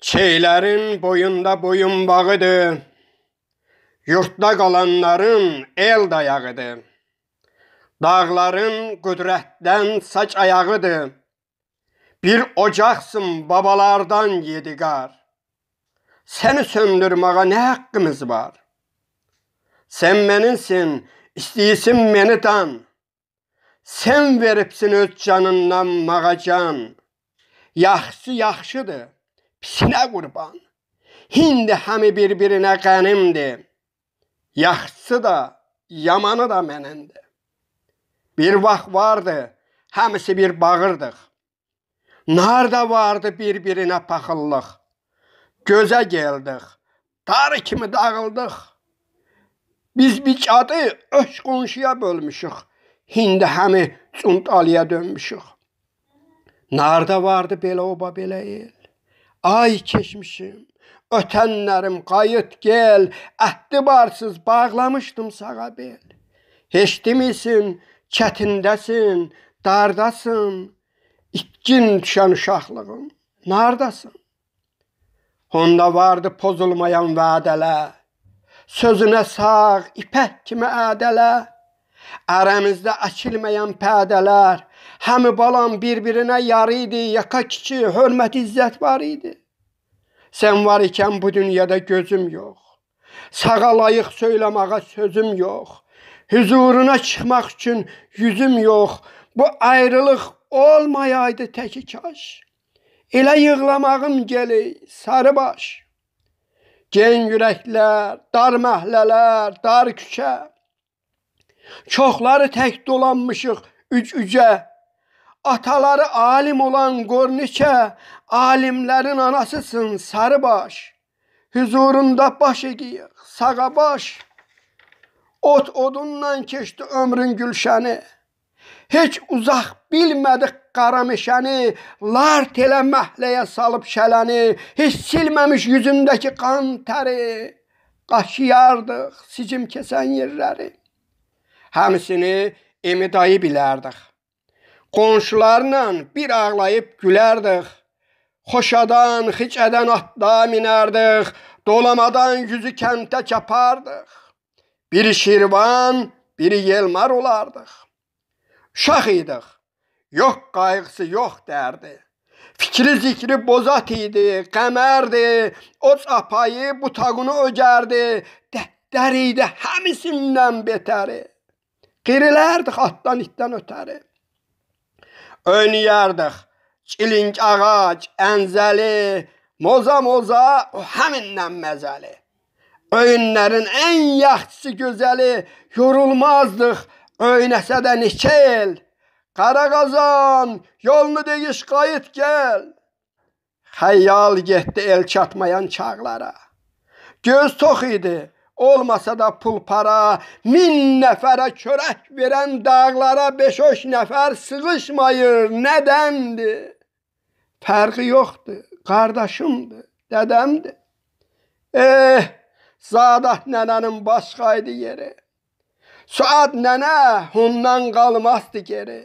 Çeylerin boyunda boyun bağıdır. yurtta kalanların el dayağıdır. Dağların qüdrətdən saç ayağıdır. Bir ocaqsın babalardan yedi qar. Səni söndürməyə nə haqqımız var? Sen meninsin, istəyirsin məni tan. Sen veripsin öz canından mağacan. Yaxşı yaxşıdır. Sinə qurban. Hindi həmi bir-birinə qənimdir. Yaxşısı da, yamanı da mənimdir. Bir vaxt vardı, həmisi bir bağırdıq. Narda vardı bir-birinə paxıllıq. Gözə geldik, dar kimi dağıldıq. Biz bicadı öş qonşuya bölmüşük. Hindi həmi çuntaliyə dönmüşük. Narda vardı belə oba belə el. Ay keçmişim, ötənlərim qayıt gel, əhdi barsız bağlamışdım sağa bel. Heç demisin, çətindəsin, dardasın, itkin düşən uşaqlığım, nardasın? Onda vardı pozulmayan vədələr, sözünə sağ ipək kimi ədələr, əramızda açılmayan pədələr, Həmi balam bir-birinə yarı idi, yaka kiçi, hörmət, izzət var idi. Sən var ikən bu dünyada gözüm yox. Sağa layiq söyləməyə sözüm yox. Huzuruna çıxmaq üçün yüzüm yox. Bu ayrılıq olmayaydı təki kaş. Elə yığlamağım gəlir sarı baş. Gen ürəklər, dar məhlələr, dar küçə. Çoxları tək dolanmışıq üc-ücə. Ataları alim olan Qorniçə, alimlərin anasısın Sarıbaş. Hüzurunda baş eğiyik, sağa baş. Ot odunla keçdi ömrün gülşəni. Heç uzaq bilmədik qara meşəni, lart elə məhləyə salıb şələni, heç silməmiş yüzündəki qan təri. Qaşıyardıq sicim kəsən yerləri. Həmsini Emi dayı bilərdik. Qonşularla bir ağlayıb gülərdik. Xoşadan, xicədən atda minərdik. Dolamadan yüzü kəntə çapardıq. Biri şirvan, biri yelmar olardıq. Uşaq idik. Yox qayğısı yox dərdi. Fikri zikri bozat idi, qəmərdi, o çapayı butağını öcərdi, dəhdər idi, həmisindən betəri. Qirilərdik atdan itdən ötəri oynayardıq. Çilink ağac, ənzəli, moza-moza o həmindən məzəli. Öyünlərin ən yaxşısı gözəli, yorulmazdıq, öynəsə də nikel. Qara qazan, yolunu deyiş qayıt gəl. Xəyal getdi el çatmayan çağlara. Göz tox idi, olmasa da pul para, min nəfərə körək verən dağlara beş-oş nəfər sığışmayır. Nədəndir? Fərqi yoxdur. Qardaşımdır, dədəmdir. Eh, Zadat nənənin başqa idi yeri. Suad nənə ondan qalmazdı geri.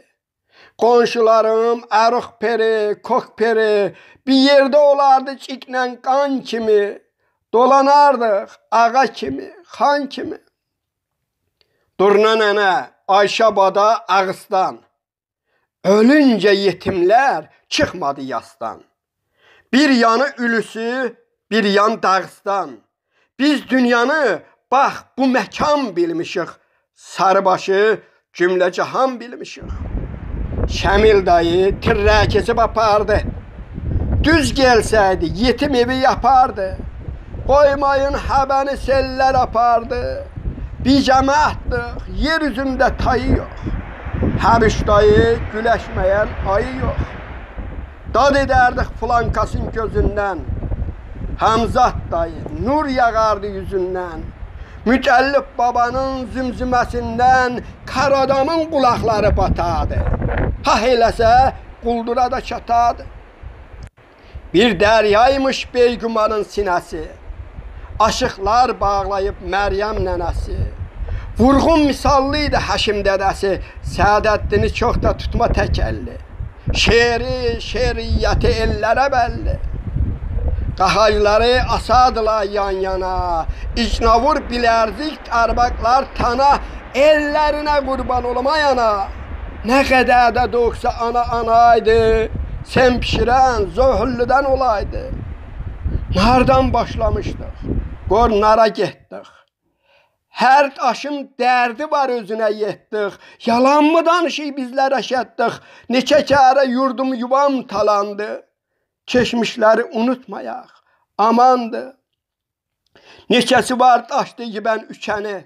Qonşularım arıq peri, kok peri, bir yerdə olardı çiklə qan kimi. Dolanardıq ağa kimi, xan kimi. Durna nənə Ayşabada Ağıstan. Ölüncə yetimlər çıxmadı yastan. Bir yanı ülüsü, bir yan Dağıstan. Biz dünyanı bax bu məkan bilmişik. Sarıbaşı cümlə cahan bilmişik. Şəmil dayı tirrə keçib apardı. Düz gəlsəydi yetim evi yapardı. Koymayın haberi seller apardı. Bir cemaattık, yeryüzünde tayı yok. Həbiş dayı güləşməyən ayı yox. Dad edərdik flankasın gözündən. Hamzat dayı nur yağardı yüzünden, Mükəllif babanın kar adamın qulaqları batadı. Ha eləsə quldura da çatadı. Bir dəryaymış beygumanın sinesi. aşıqlar bağlayıb Məryəm nənəsi. Vurğun misallı idi Həşim dədəsi, Sədəddini çox da tutma tək əlli. Şeiri, şeiriyyəti ellərə bəlli. Qahayları asadılar yan-yana, İcnavur bilərzik ərbaqlar tana, ellərinə qurban olmayana. Nə qədər də doğsa ana-anaydı, sen pişirən zöhüllüdən olaydı. Hardan başlamışdıq? Qornara getdik. Hər daşın dərdi var özünə yetdik. Yalanmı danışıq bizlərə şətdik. Neçə kərə yurdum yuvam talandı. Keçmişləri unutmayaq. Amandı. Neçəsi var daş deyibən üçəni.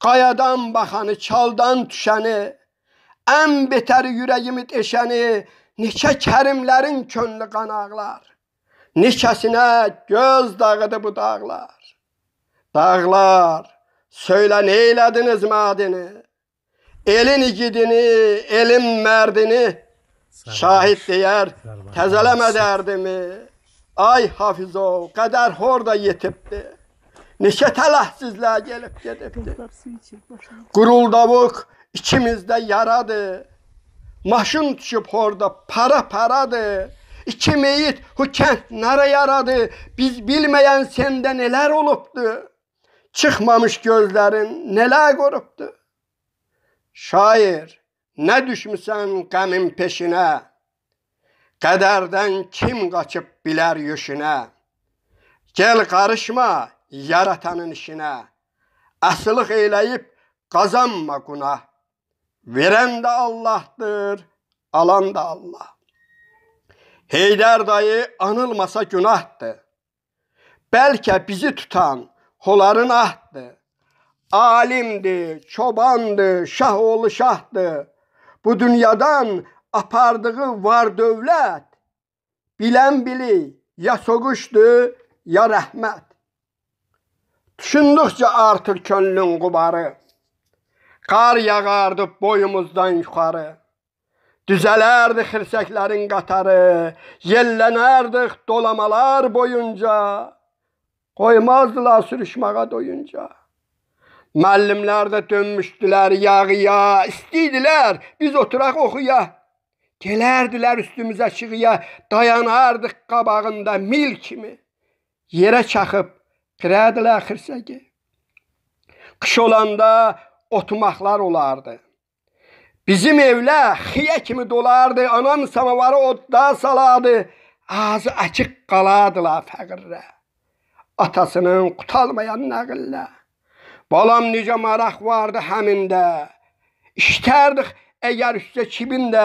Qayadan baxanı, çaldan düşəni. Ən betəri ürəyimi deşəni. Neçə kərimlərin könlü qanaqlar. Neçəsinə göz dağıdı bu dağlar. Dağlar, söylə neylədiniz madini? Elin igidini, elin mərdini şahid deyər, təzələmədərdimi? Ay Hafizov, qədər horda yetibdi. Neçə tələhsizlə gelib gedibdi. Quruldavuk ikimizdə yaradı. Maşın düşüb horda para paradı. İki meyit hükent nara yaradı. Biz bilmeyen sende neler olupdu. Çıkmamış gözlerin neler görüptü. Şair ne düşmüsen kamin peşine. Kaderden kim kaçıp biler yüşüne. Gel karışma yaratanın işine. Asılık eyleyip kazanma günah. Veren de Allah'tır, alan da Allah. Heyler dayı anılmasa günahtı. Belki bizi tutan hoların ahtı. Alimdi, çobandı, şah şahtı. Bu dünyadan apardığı var dövlət. bilen bili ya soğuşdu, ya rahmet. Düşündükcə artır könlün qubarı. Qar yağardı boyumuzdan yukarı. Düzələrdi xirsəklərin qatarı, yellənərdik dolamalar boyunca. Qoymazdılar sürüşməyə doyunca. Müəllimlər də dönmüşdülər yağıya, istiydilər, biz oturaq oxuya. Gələrdilər üstümüzə şığıya, dayanardıq qabağında mil kimi. Yerə çaxıb qırədilər xirsəki. Qış olanda otumaqlar olardı. Bizim evle, xiyə kimi dolardı, anam samavarı odda saladı, ağzı açık qaladılar fəqirlə. Atasının kutalmayan nəqillə. Balam necə maraq vardı həmində. İştərdik eğer üstə kibində,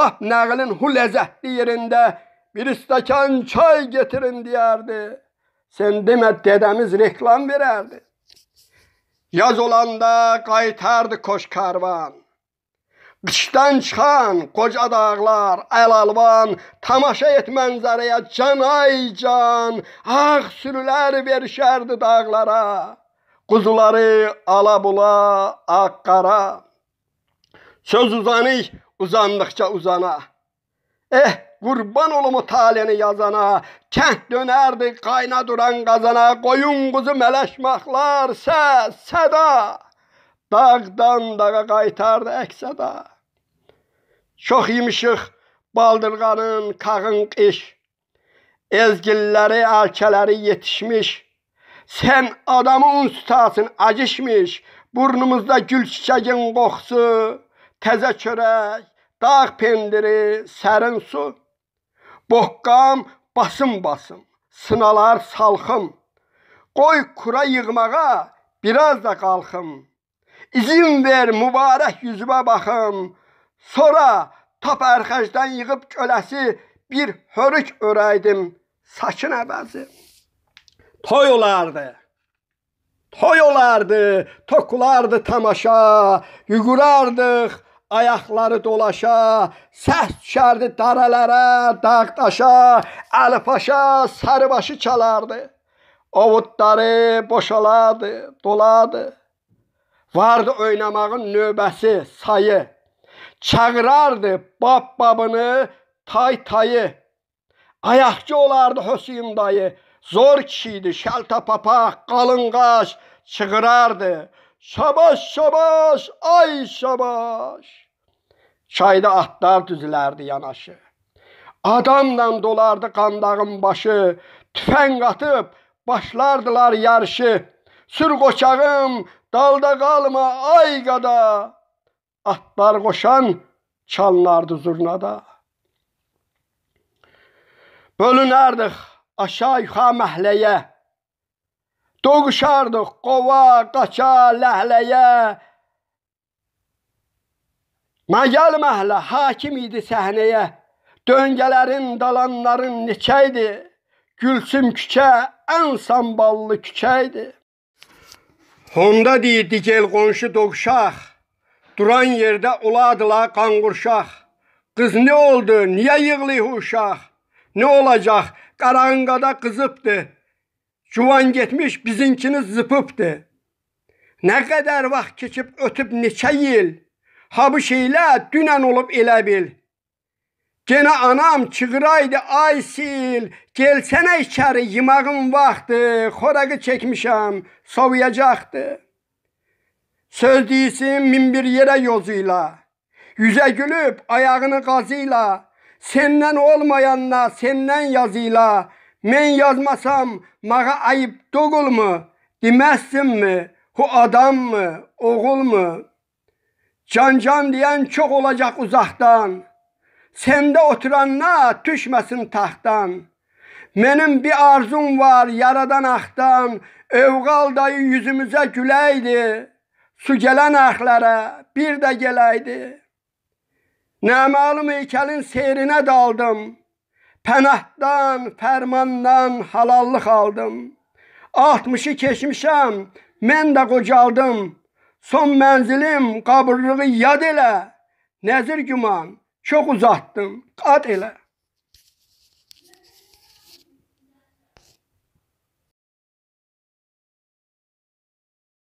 lap nəqilin hu ləzətli yerində bir istakan çay getirin deyərdi. sen demə dedemiz reklam verərdi. Yaz olanda qaytardı koş karvan. qışdan çıxan qoca dağlar, əlalvan, tamaşa et mənzərəyə canaycan, ağ sürülər verişərdi dağlara. Quzuları alabula, ağqara. Söz uzanıq, uzandıqca uzana. Eh, qurban olum o taləni yazana, kənd dönərdi qayna duran qazana, qoyun quzu mələşmaqlar, səs, səda. Dağdan dağa qaytardı əks-səda. Çok imişik baldırğanın qağın qiş. ezgilleri, alçaları yetişmiş. Sen adamı unstasın tutasın acışmış. Burnumuzda gül çiçəyin qoxusu, təzə çörək, dağ pendiri, serin su. Boqqam basım basım, sınalar salxım. Koy kura yığmağa biraz da qalxım. İzin ver mübarək yüzüme bakım. Sonra top ərxəcdən yığıb göləsi bir hörük örəydim saçın əvəzi. Toy olardı. Toy olardı, tokulardı tamaşa, yügurardıq, ayaqları dolaşa, səs düşərdi darələrə, dağdaşa, əlipaşa, sarıbaşı çalardı. Ovudları boşaladı, doladı. Vardı oynamağın növbəsi, sayı. çağırardı tay taytayı. Ayakçı olardı Hüseyin dayı. Zor kişiydi, şalta papa, kalın kaş, çığırardı. Şabaş şabaş, ay şabaş. Çayda atlar düzülerdi yanaşı. Adamdan dolardı qandağın başı, tüfeng atıp başlardılar yarışı. Sür qoçağım, dalda kalma ay qada. atlar qoşan çalınardı zurnada. Bölünərdik aşağı-yuxa məhləyə, Doğuşardıq qova, qaça, ləhləyə. Məgəl məhlə hakim idi səhnəyə, Döngələrin, dalanların neçə idi, Gülsüm küçə, ən samballı küçə idi. Honda deyir, digel qonşu doğuşaq, Duran yerdə oladılar qanqurşaq. Qız nə oldu? Niyə yığılıyıq uşaq? Nə olacaq? Qaranqada qızıbdı. Cuvan getmiş, bizinkini zıpıbdı. Nə qədər vaxt keçib ötüb neçə il? Ha bu şeylə dünən olub elə bil. Genə anam çığıraydı, ay sil, gelsənə içəri, yemağım vaxtı, xoraqı çəkmişəm, soyuyacaqdı. Söz değilsin min bir yere yozuyla. Yüze gülüp ayağını gazıyla. Senden olmayanla senden yazıyla. Men yazmasam mağa ayıp dogul mu? Demezsin mi? Hu adam mı? Oğul mu? Can can diyen çok olacak uzaktan. Sende oturanla düşmesin tahttan. Mənim bir arzum var yaradan ahtan Övqal dayı yüzümüzə güləydi. su gələn axlara bir də gələydi. Nəmalım heykəlin seyrinə daldım. Pənahdan, fərmandan halallıq aldım. 60-ı keçmişəm, mən də qocaldım. Son mənzilim qabrlığı yad elə. Nəzir güman, çox uzatdım, qat elə.